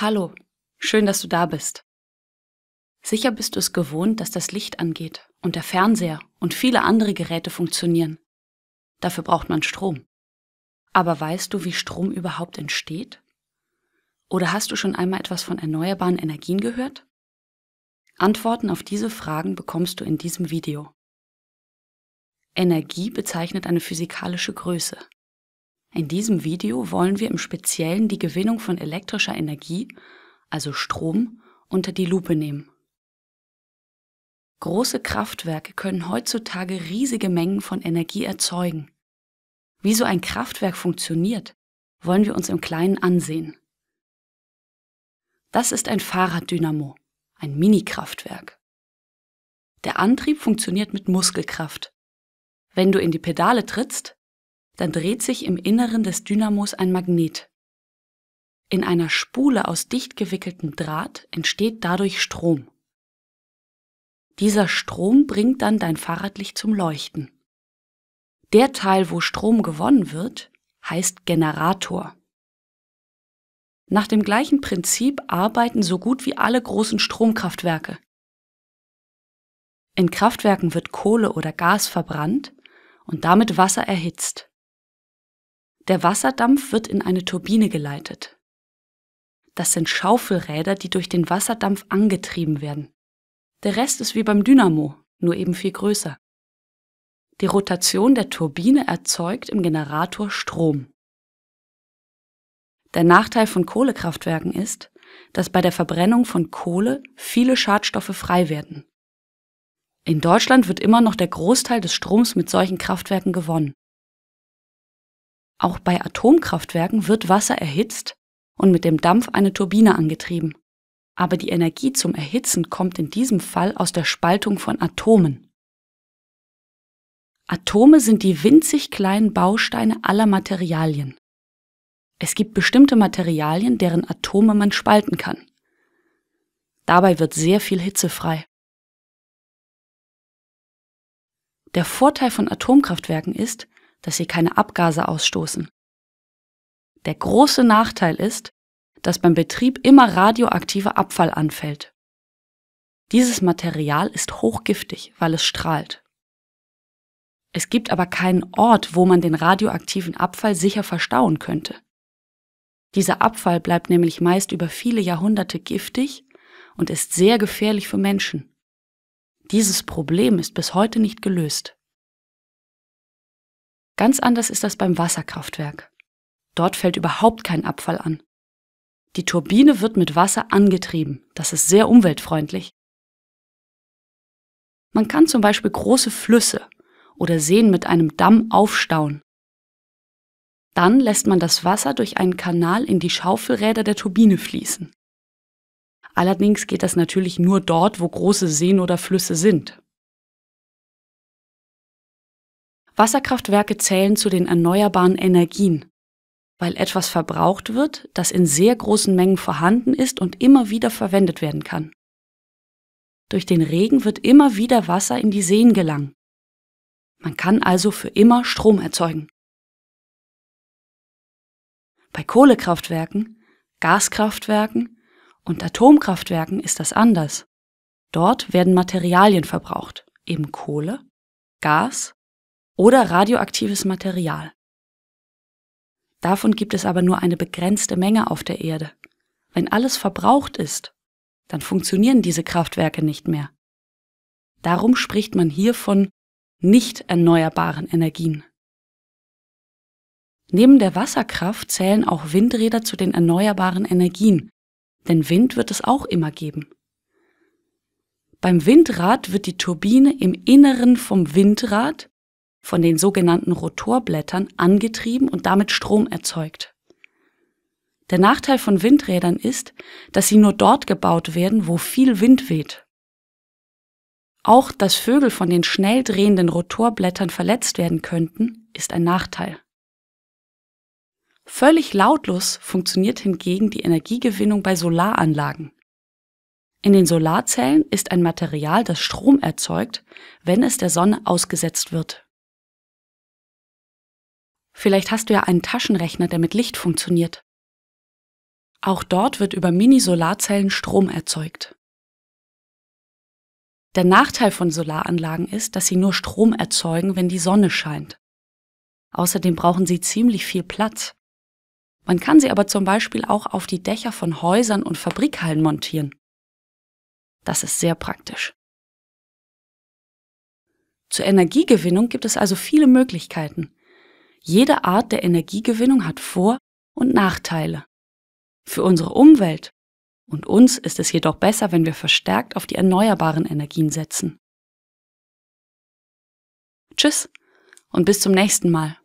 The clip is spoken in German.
Hallo, schön, dass du da bist. Sicher bist du es gewohnt, dass das Licht angeht und der Fernseher und viele andere Geräte funktionieren. Dafür braucht man Strom. Aber weißt du, wie Strom überhaupt entsteht? Oder hast du schon einmal etwas von erneuerbaren Energien gehört? Antworten auf diese Fragen bekommst du in diesem Video. Energie bezeichnet eine physikalische Größe, in diesem Video wollen wir im Speziellen die Gewinnung von elektrischer Energie, also Strom, unter die Lupe nehmen. Große Kraftwerke können heutzutage riesige Mengen von Energie erzeugen. Wie so ein Kraftwerk funktioniert, wollen wir uns im Kleinen ansehen. Das ist ein Fahrraddynamo, ein Minikraftwerk. Der Antrieb funktioniert mit Muskelkraft. Wenn du in die Pedale trittst, dann dreht sich im Inneren des Dynamos ein Magnet. In einer Spule aus dicht gewickeltem Draht entsteht dadurch Strom. Dieser Strom bringt dann dein Fahrradlicht zum Leuchten. Der Teil, wo Strom gewonnen wird, heißt Generator. Nach dem gleichen Prinzip arbeiten so gut wie alle großen Stromkraftwerke. In Kraftwerken wird Kohle oder Gas verbrannt und damit Wasser erhitzt. Der Wasserdampf wird in eine Turbine geleitet. Das sind Schaufelräder, die durch den Wasserdampf angetrieben werden. Der Rest ist wie beim Dynamo, nur eben viel größer. Die Rotation der Turbine erzeugt im Generator Strom. Der Nachteil von Kohlekraftwerken ist, dass bei der Verbrennung von Kohle viele Schadstoffe frei werden. In Deutschland wird immer noch der Großteil des Stroms mit solchen Kraftwerken gewonnen. Auch bei Atomkraftwerken wird Wasser erhitzt und mit dem Dampf eine Turbine angetrieben. Aber die Energie zum Erhitzen kommt in diesem Fall aus der Spaltung von Atomen. Atome sind die winzig kleinen Bausteine aller Materialien. Es gibt bestimmte Materialien, deren Atome man spalten kann. Dabei wird sehr viel Hitze frei. Der Vorteil von Atomkraftwerken ist, dass sie keine Abgase ausstoßen. Der große Nachteil ist, dass beim Betrieb immer radioaktiver Abfall anfällt. Dieses Material ist hochgiftig, weil es strahlt. Es gibt aber keinen Ort, wo man den radioaktiven Abfall sicher verstauen könnte. Dieser Abfall bleibt nämlich meist über viele Jahrhunderte giftig und ist sehr gefährlich für Menschen. Dieses Problem ist bis heute nicht gelöst. Ganz anders ist das beim Wasserkraftwerk. Dort fällt überhaupt kein Abfall an. Die Turbine wird mit Wasser angetrieben. Das ist sehr umweltfreundlich. Man kann zum Beispiel große Flüsse oder Seen mit einem Damm aufstauen. Dann lässt man das Wasser durch einen Kanal in die Schaufelräder der Turbine fließen. Allerdings geht das natürlich nur dort, wo große Seen oder Flüsse sind. Wasserkraftwerke zählen zu den erneuerbaren Energien, weil etwas verbraucht wird, das in sehr großen Mengen vorhanden ist und immer wieder verwendet werden kann. Durch den Regen wird immer wieder Wasser in die Seen gelangen. Man kann also für immer Strom erzeugen. Bei Kohlekraftwerken, Gaskraftwerken und Atomkraftwerken ist das anders. Dort werden Materialien verbraucht, eben Kohle, Gas oder radioaktives Material. Davon gibt es aber nur eine begrenzte Menge auf der Erde. Wenn alles verbraucht ist, dann funktionieren diese Kraftwerke nicht mehr. Darum spricht man hier von nicht erneuerbaren Energien. Neben der Wasserkraft zählen auch Windräder zu den erneuerbaren Energien, denn Wind wird es auch immer geben. Beim Windrad wird die Turbine im Inneren vom Windrad von den sogenannten Rotorblättern angetrieben und damit Strom erzeugt. Der Nachteil von Windrädern ist, dass sie nur dort gebaut werden, wo viel Wind weht. Auch dass Vögel von den schnell drehenden Rotorblättern verletzt werden könnten, ist ein Nachteil. Völlig lautlos funktioniert hingegen die Energiegewinnung bei Solaranlagen. In den Solarzellen ist ein Material, das Strom erzeugt, wenn es der Sonne ausgesetzt wird. Vielleicht hast du ja einen Taschenrechner, der mit Licht funktioniert. Auch dort wird über Mini-Solarzellen Strom erzeugt. Der Nachteil von Solaranlagen ist, dass sie nur Strom erzeugen, wenn die Sonne scheint. Außerdem brauchen sie ziemlich viel Platz. Man kann sie aber zum Beispiel auch auf die Dächer von Häusern und Fabrikhallen montieren. Das ist sehr praktisch. Zur Energiegewinnung gibt es also viele Möglichkeiten. Jede Art der Energiegewinnung hat Vor- und Nachteile. Für unsere Umwelt und uns ist es jedoch besser, wenn wir verstärkt auf die erneuerbaren Energien setzen. Tschüss und bis zum nächsten Mal.